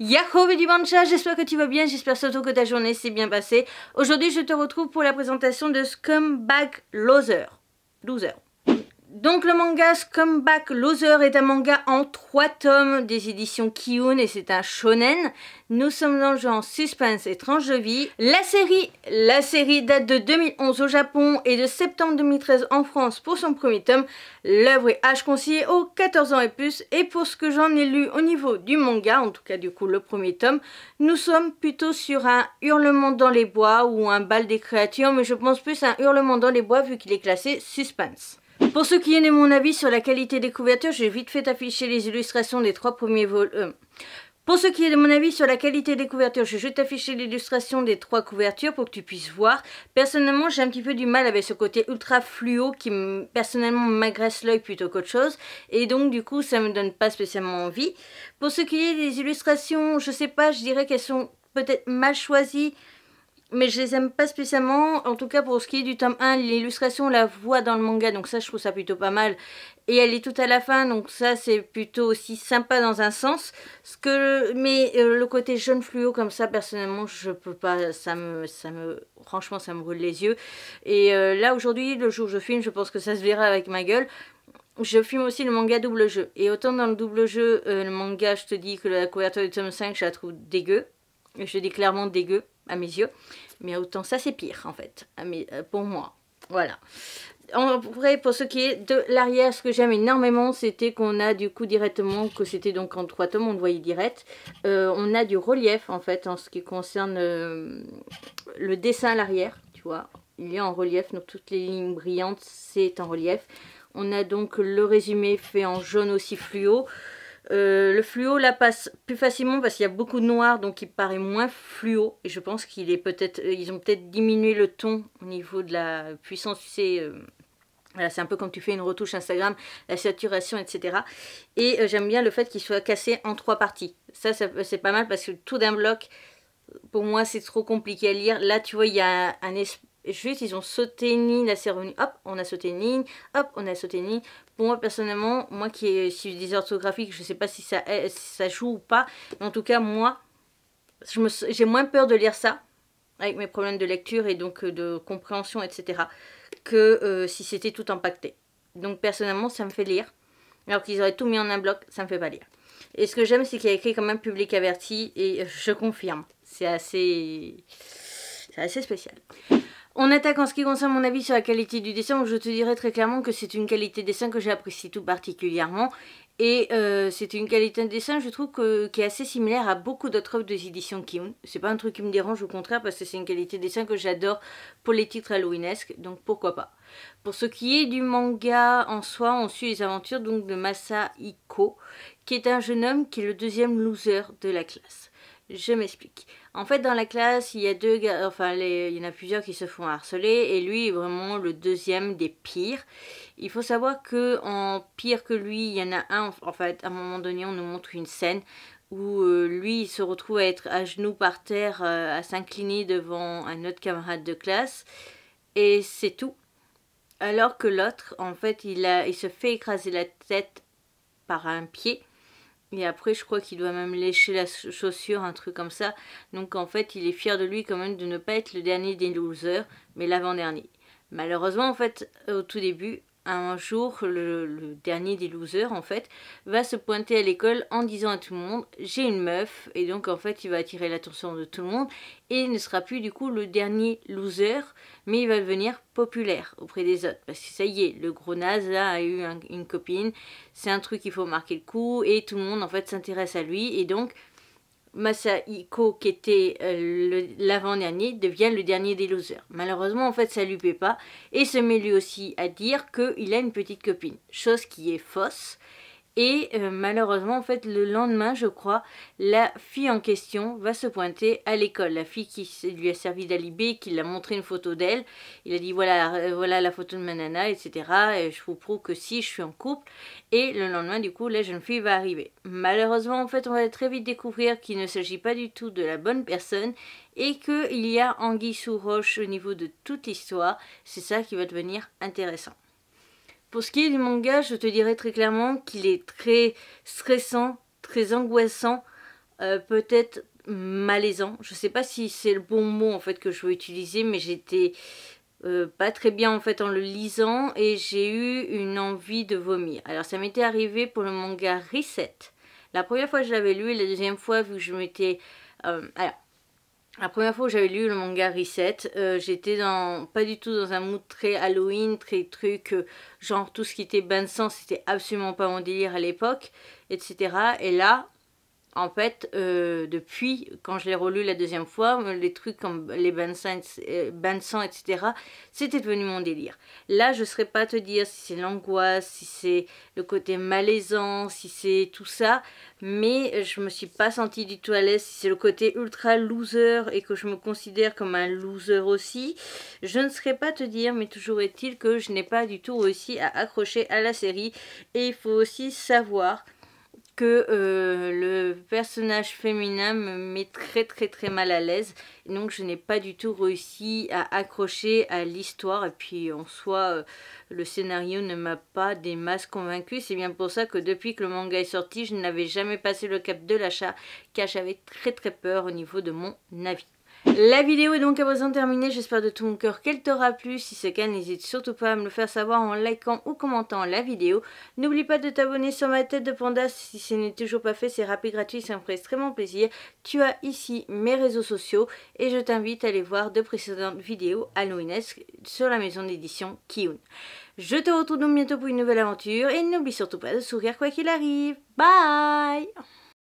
Yahoo Mancha, j'espère que tu vas bien, j'espère surtout que ta journée s'est bien passée. Aujourd'hui je te retrouve pour la présentation de Scumbag Loser. Loser donc le manga Back Loser est un manga en trois tomes des éditions Kiyun et c'est un shonen. Nous sommes dans le genre suspense étrange de vie. La série, la série date de 2011 au Japon et de septembre 2013 en France pour son premier tome. L'œuvre est h conseillé aux 14 ans et plus et pour ce que j'en ai lu au niveau du manga, en tout cas du coup le premier tome, nous sommes plutôt sur un hurlement dans les bois ou un bal des créatures mais je pense plus à un hurlement dans les bois vu qu'il est classé suspense. Pour ce qui est de mon avis sur la qualité des couvertures, j'ai vite fait afficher les illustrations des trois premiers volumes. Euh. Pour ce qui est de mon avis sur la qualité des couvertures, je vais t'afficher l'illustration des trois couvertures pour que tu puisses voir. Personnellement, j'ai un petit peu du mal avec ce côté ultra fluo qui personnellement m'agresse l'œil plutôt qu'autre chose. Et donc du coup, ça ne me donne pas spécialement envie. Pour ce qui est des illustrations, je sais pas, je dirais qu'elles sont peut-être mal choisies mais je les aime pas spécialement, en tout cas pour ce qui est du tome 1, l'illustration, la voix dans le manga, donc ça je trouve ça plutôt pas mal. Et elle est tout à la fin, donc ça c'est plutôt aussi sympa dans un sens. Ce que, mais euh, le côté jaune fluo comme ça, personnellement, je peux pas, ça me, ça me, franchement ça me brûle les yeux. Et euh, là aujourd'hui, le jour où je filme, je pense que ça se verra avec ma gueule je filme aussi le manga double jeu. Et autant dans le double jeu, euh, le manga, je te dis que la couverture du tome 5, je la trouve dégueu. Je dis clairement dégueu à mes yeux. Mais autant ça, c'est pire en fait, euh, pour moi. Voilà. En vrai, pour ce qui est de l'arrière, ce que j'aime énormément, c'était qu'on a du coup directement, que c'était donc en trois tomes, on le voyait direct, euh, on a du relief en fait en ce qui concerne euh, le dessin à l'arrière, tu vois. Il est en relief, donc toutes les lignes brillantes, c'est en relief. On a donc le résumé fait en jaune aussi fluo. Euh, le fluo là passe plus facilement parce qu'il y a beaucoup de noir donc il paraît moins fluo et je pense qu'il est peut-être euh, ils ont peut-être diminué le ton au niveau de la puissance euh, c'est un peu comme tu fais une retouche Instagram, la saturation, etc. Et j'aime bien le fait qu'il soit cassé en trois parties. Ça, c'est pas mal parce que tout d'un bloc, pour moi, c'est trop compliqué à lire. Là, tu vois, il y a un, juste ils ont sauté une ligne la hop, on a sauté une ligne, hop, on a sauté une ligne. Pour moi personnellement, moi qui suis orthographiques, je ne sais pas si ça, ça joue ou pas, en tout cas moi, j'ai moins peur de lire ça avec mes problèmes de lecture et donc euh, de compréhension, etc., que euh, si c'était tout impacté. Donc personnellement, ça me fait lire. Alors qu'ils auraient tout mis en un bloc, ça me fait pas lire. Et ce que j'aime, c'est qu'il y a écrit quand même public averti, et je confirme, c'est assez... assez spécial. On attaque en ce qui concerne mon avis sur la qualité du dessin, où je te dirais très clairement que c'est une qualité de dessin que j'apprécie tout particulièrement. Et euh, c'est une qualité de dessin, je trouve, qui est assez similaire à beaucoup d'autres œuvres des éditions qui C'est pas un truc qui me dérange, au contraire, parce que c'est une qualité de dessin que j'adore pour les titres halloweenesques, donc pourquoi pas. Pour ce qui est du manga en soi, on suit les aventures donc de Masahiko, qui est un jeune homme qui est le deuxième loser de la classe. Je m'explique. En fait, dans la classe, il y a deux gars, enfin, il y en a plusieurs qui se font harceler, et lui est vraiment le deuxième des pires. Il faut savoir que en pire que lui, il y en a un. En fait, à un moment donné, on nous montre une scène où euh, lui, se retrouve à être à genoux par terre, euh, à s'incliner devant un autre camarade de classe, et c'est tout. Alors que l'autre, en fait, il, il se fait écraser la tête par un pied et après, je crois qu'il doit même lécher la chaussure, un truc comme ça. Donc en fait, il est fier de lui quand même de ne pas être le dernier des losers, mais l'avant-dernier. Malheureusement, en fait, au tout début, un jour, le, dernier des losers en fait, va se pointer à l'école en disant à tout le monde j'ai une meuf et donc en fait il va attirer l'attention de tout le monde et il ne sera plus du coup le dernier loser mais il va devenir populaire auprès des autres parce que ça y est le gros naze là a eu une copine c'est un truc qu'il faut marquer le coup et tout le monde en fait s'intéresse à lui et donc Masahiko, qui était euh, l'avant-dernier, devient le dernier des losers. Malheureusement, en fait, ça lui plaît pas et se met lui aussi à dire qu'il a une petite copine, chose qui est fausse et euh, malheureusement, en fait, le lendemain, je crois, la fille en question va se pointer à l'école. La fille qui lui a servi d'alibi, qui lui a montré une photo d'elle. Il a dit voilà, euh, voilà la photo de ma nana, etc. Et je vous prouve que si je suis en couple. Et le lendemain, du coup, la jeune fille va arriver. Malheureusement, en fait, on va très vite découvrir qu'il ne s'agit pas du tout de la bonne personne et qu'il y a anguille sous roche au niveau de toute l'histoire. C'est ça qui va devenir intéressant. Pour ce qui est du manga, je te dirais très clairement qu'il est très stressant, très angoissant, euh, peut-être malaisant. Je ne sais pas si c'est le bon mot en fait que je veux utiliser, mais j'étais euh, pas très bien en fait en le lisant et j'ai eu une envie de vomir. Alors ça m'était arrivé pour le manga Reset. La première fois que je l'avais lu et la deuxième fois vu que je m'étais... Euh, la première fois où j'avais lu le manga Reset, euh, j'étais dans, pas du tout dans un mood très Halloween, très truc, euh, genre tout ce qui était bain de sang, c'était absolument pas mon délire à l'époque, etc. Et là, en fait, euh, depuis, quand je l'ai relu la deuxième fois, euh, les trucs comme les bains de sang, euh, etc., c'était devenu mon délire. Là, je ne saurais pas te dire si c'est l'angoisse, si c'est le côté malaisant, si c'est tout ça, mais je ne me suis pas sentie du tout à l'aise, si c'est le côté ultra loser et que je me considère comme un loser aussi, je ne saurais pas te dire, mais toujours est-il que je n'ai pas du tout réussi à accrocher à la série, et il faut aussi savoir que euh, le personnage féminin me met très très très mal à l'aise. Donc je n'ai pas du tout réussi à accrocher à l'histoire. Et puis en soi, euh, le scénario ne m'a pas des masses convaincue, C'est bien pour ça que depuis que le manga est sorti, je n'avais jamais passé le cap de l'achat car j'avais très très peur au niveau de mon avis. La vidéo est donc à présent terminée, j'espère de tout mon cœur qu'elle t'aura plu. Si c'est le cas, n'hésite surtout pas à me le faire savoir en likant ou commentant la vidéo. N'oublie pas de t'abonner sur ma tête de panda si ce n'est toujours pas fait, c'est rapide, gratuit, ça me ferait extrêmement plaisir. Tu as ici mes réseaux sociaux et je t'invite à aller voir de précédentes vidéos Halloweenesque sur la maison d'édition Kiun. Je te retrouve donc bientôt pour une nouvelle aventure et n'oublie surtout pas de sourire quoi qu'il arrive. Bye